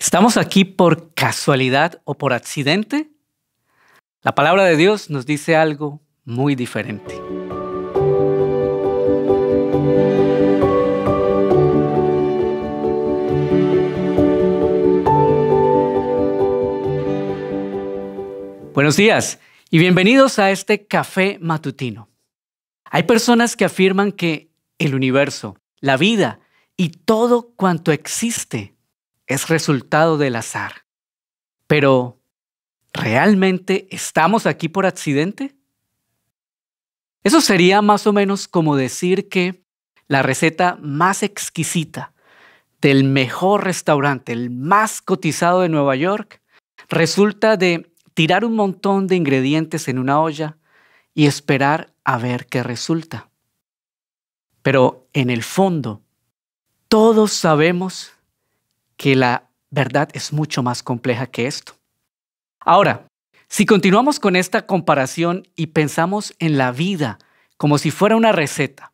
¿Estamos aquí por casualidad o por accidente? La palabra de Dios nos dice algo muy diferente. Buenos días y bienvenidos a este café matutino. Hay personas que afirman que el universo, la vida y todo cuanto existe es resultado del azar. Pero, ¿realmente estamos aquí por accidente? Eso sería más o menos como decir que la receta más exquisita del mejor restaurante, el más cotizado de Nueva York, resulta de tirar un montón de ingredientes en una olla y esperar a ver qué resulta. Pero en el fondo, todos sabemos que la verdad es mucho más compleja que esto. Ahora, si continuamos con esta comparación y pensamos en la vida como si fuera una receta,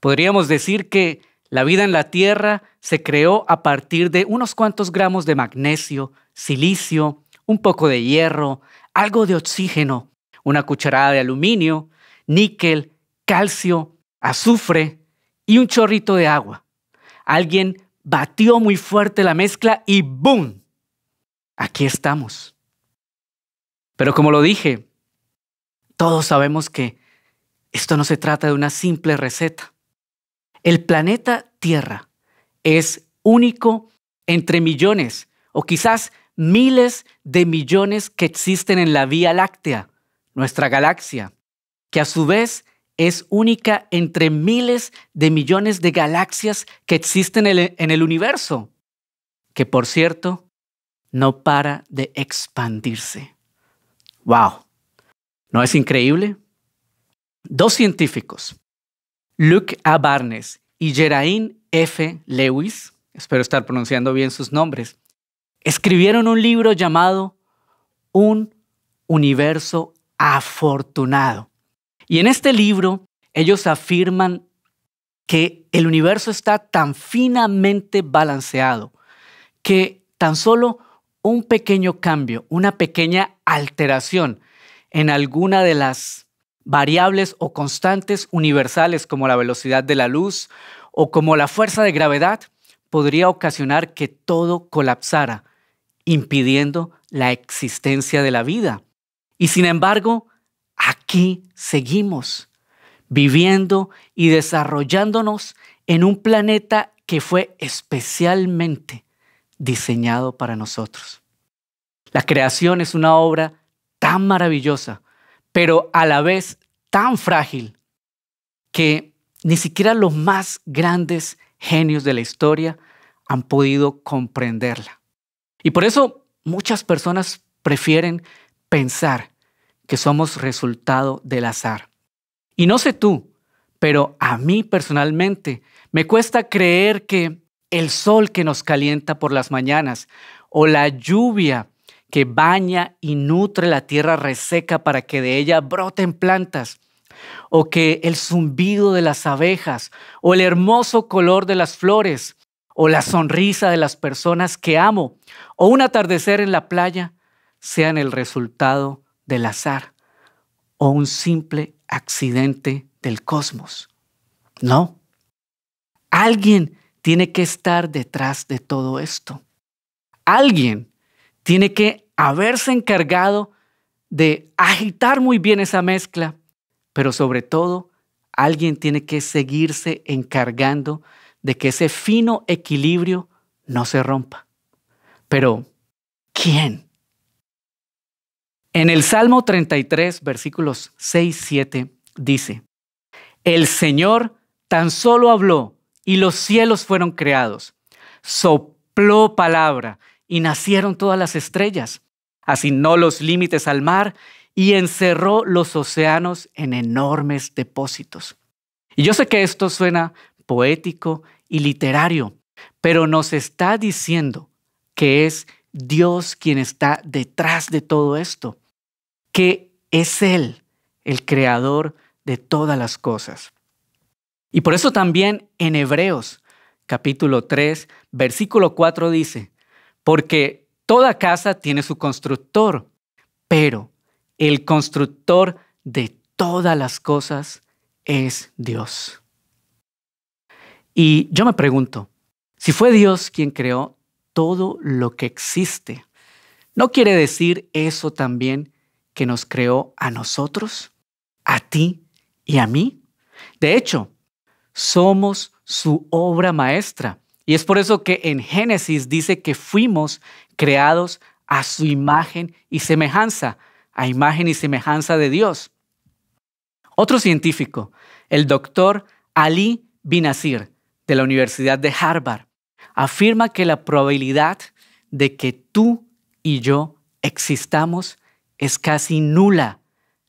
podríamos decir que la vida en la Tierra se creó a partir de unos cuantos gramos de magnesio, silicio, un poco de hierro, algo de oxígeno, una cucharada de aluminio, níquel, calcio, azufre y un chorrito de agua. Alguien batió muy fuerte la mezcla y ¡boom! Aquí estamos. Pero como lo dije, todos sabemos que esto no se trata de una simple receta. El planeta Tierra es único entre millones o quizás miles de millones que existen en la Vía Láctea, nuestra galaxia, que a su vez es única entre miles de millones de galaxias que existen en el, universo, que por cierto, no para de expandirse. ¡Wow! ¿No es increíble? Dos científicos, Luke A. Barnes y Geraint F. Lewis, espero estar pronunciando bien sus nombres, escribieron un libro llamado Un universo afortunado. Y en este libro, ellos afirman que el universo está tan finamente balanceado que tan solo un pequeño cambio, una pequeña alteración en alguna de las variables o constantes universales como la velocidad de la luz o como la fuerza de gravedad podría ocasionar que todo colapsara, impidiendo la existencia de la vida. Y sin embargo, aquí seguimos viviendo y desarrollándonos en un planeta que fue especialmente diseñado para nosotros. La creación es una obra tan maravillosa, pero a la vez tan frágil, que ni siquiera los más grandes genios de la historia han podido comprenderla. Y por eso muchas personas prefieren pensar que somos resultado del azar. Y no sé tú, pero a mí personalmente me cuesta creer que el sol que nos calienta por las mañanas o la lluvia que baña y nutre la tierra reseca para que de ella broten plantas, o que el zumbido de las abejas, o el hermoso color de las flores, o la sonrisa de las personas que amo, o un atardecer en la playa, sean el resultado del azar o un simple accidente del cosmos. No. Alguien tiene que estar detrás de todo esto. Alguien tiene que haberse encargado de agitar muy bien esa mezcla, pero sobre todo alguien tiene que seguirse encargando de que ese fino equilibrio no se rompa. Pero, ¿quién? En el Salmo 33, versículos 6, 7, dice, El Señor tan solo habló y los cielos fueron creados. Sopló palabra y nacieron todas las estrellas. Asignó los límites al mar y encerró los océanos en enormes depósitos. Y yo sé que esto suena poético y literario, pero nos está diciendo que es Dios quien está detrás de todo esto, que es Él, el creador de todas las cosas. Y por eso también en Hebreos capítulo 3, versículo 4 dice, porque toda casa tiene su constructor, pero el constructor de todas las cosas es Dios. Y yo me pregunto, si fue Dios quien creó todo lo que existe. ¿No quiere decir eso también que nos creó a nosotros, a ti y a mí? De hecho, somos su obra maestra. Y es por eso que en Génesis dice que fuimos creados a su imagen y semejanza, a imagen y semejanza de Dios. Otro científico, el doctor Ali Binazir, de la Universidad de Harvard, afirma que la probabilidad de que tú y yo existamos es casi nula,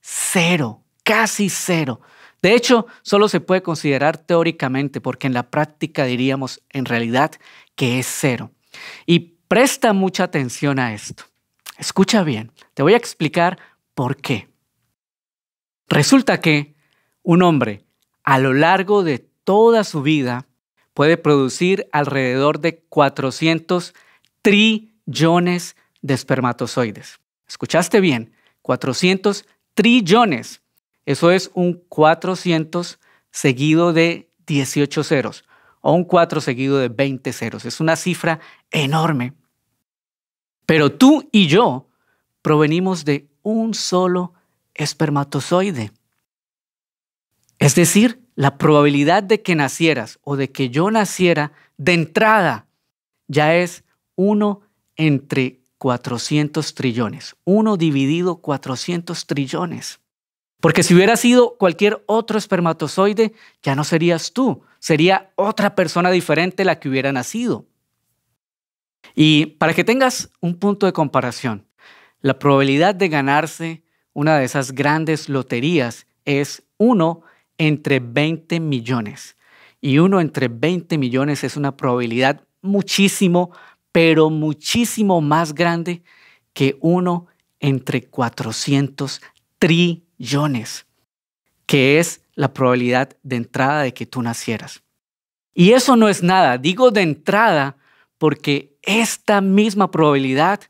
cero, casi cero. De hecho, solo se puede considerar teóricamente, porque en la práctica diríamos en realidad que es cero. Y presta mucha atención a esto. Escucha bien, te voy a explicar por qué. Resulta que un hombre a lo largo de toda su vida puede producir alrededor de 400 trillones de espermatozoides. ¿Escuchaste bien? 400 trillones. Eso es un 400 seguido de 18 ceros o un 4 seguido de 20 ceros. Es una cifra enorme. Pero tú y yo provenimos de un solo espermatozoide. Es decir, la probabilidad de que nacieras o de que yo naciera de entrada ya es 1 entre 400 trillones. 1 dividido 400 trillones. Porque si hubiera sido cualquier otro espermatozoide, ya no serías tú, sería otra persona diferente la que hubiera nacido. Y para que tengas un punto de comparación, la probabilidad de ganarse una de esas grandes loterías es 1 entre 20 millones. Y uno entre 20 millones es una probabilidad muchísimo, pero muchísimo más grande que uno entre 400 trillones, que es la probabilidad de entrada de que tú nacieras. Y eso no es nada, digo de entrada porque esta misma probabilidad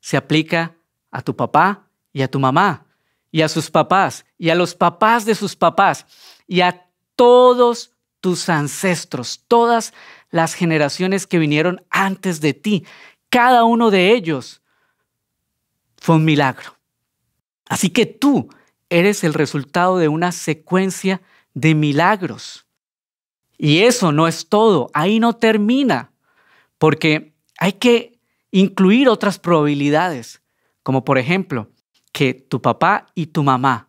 se aplica a tu papá y a tu mamá y a sus papás y a los papás de sus papás y a todos tus ancestros, todas las generaciones que vinieron antes de ti. Cada uno de ellos fue un milagro. Así que tú eres el resultado de una secuencia de milagros. Y eso no es todo, ahí no termina, porque hay que incluir otras probabilidades, como por ejemplo, que tu papá y tu mamá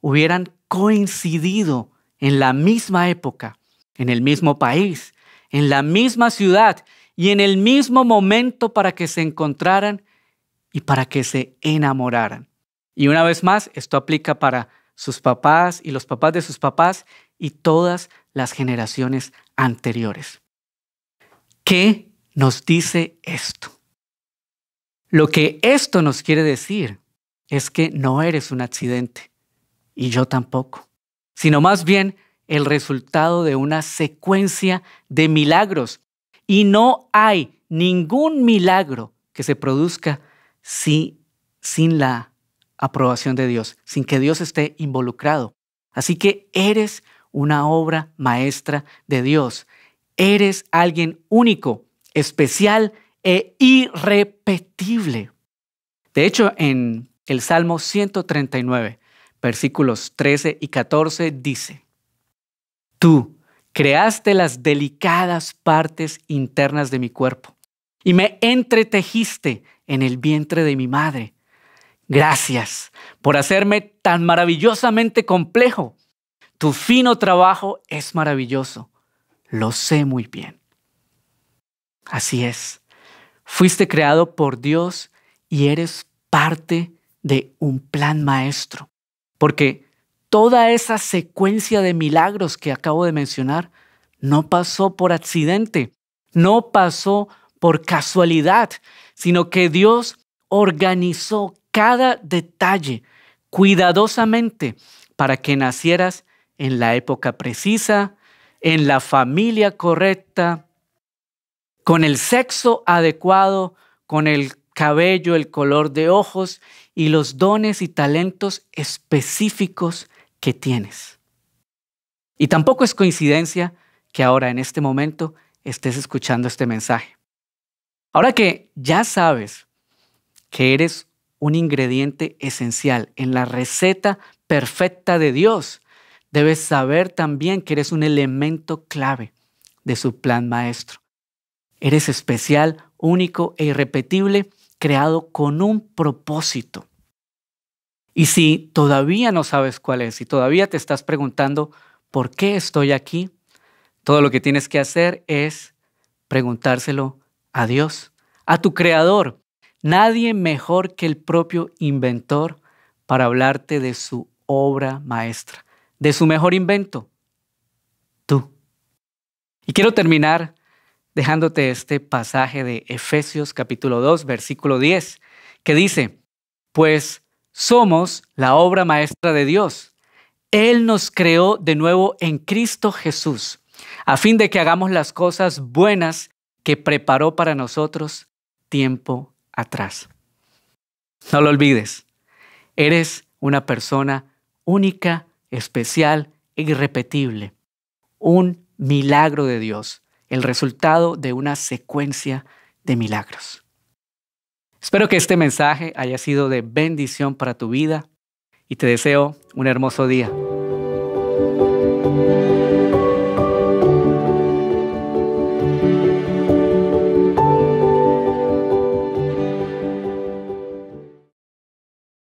hubieran coincidido en la misma época, en el mismo país, en la misma ciudad y en el mismo momento para que se encontraran y para que se enamoraran. Y una vez más, esto aplica para sus papás y los papás de sus papás y todas las generaciones anteriores. ¿Qué nos dice esto? Lo que esto nos quiere decir es que no eres un accidente, y yo tampoco, sino más bien el resultado de una secuencia de milagros. Y no hay ningún milagro que se produzca sin la aprobación de Dios, sin que Dios esté involucrado. Así que eres una obra maestra de Dios. Eres alguien único, especial e irrepetible. De hecho, en el Salmo 139, versículos 13 y 14 dice, Tú creaste las delicadas partes internas de mi cuerpo y me entretejiste en el vientre de mi madre. Gracias por hacerme tan maravillosamente complejo. Tu fino trabajo es maravilloso. Lo sé muy bien. Así es. Fuiste creado por Dios y eres parte de un plan maestro, porque toda esa secuencia de milagros que acabo de mencionar no pasó por accidente, no pasó por casualidad, sino que Dios organizó cada detalle cuidadosamente para que nacieras en la época precisa, en la familia correcta, con el sexo adecuado, con el cabello, el color de ojos y los dones y talentos específicos que tienes. Y tampoco es coincidencia que ahora en este momento estés escuchando este mensaje. Ahora que ya sabes que eres un ingrediente esencial en la receta perfecta de Dios, debes saber también que eres un elemento clave de su plan maestro. Eres especial, único e irrepetible creado con un propósito. Y si todavía no sabes cuál es, y todavía te estás preguntando, ¿por qué estoy aquí? Todo lo que tienes que hacer es preguntárselo a Dios, a tu creador. Nadie mejor que el propio inventor para hablarte de su obra maestra, de su mejor invento, tú. Y quiero terminar dejándote este pasaje de Efesios capítulo 2, versículo 10, que dice, pues somos la obra maestra de Dios. Él nos creó de nuevo en Cristo Jesús, a fin de que hagamos las cosas buenas que preparó para nosotros tiempo atrás. No lo olvides, eres una persona única, especial, e irrepetible, un milagro de Dios el resultado de una secuencia de milagros. Espero que este mensaje haya sido de bendición para tu vida y te deseo un hermoso día.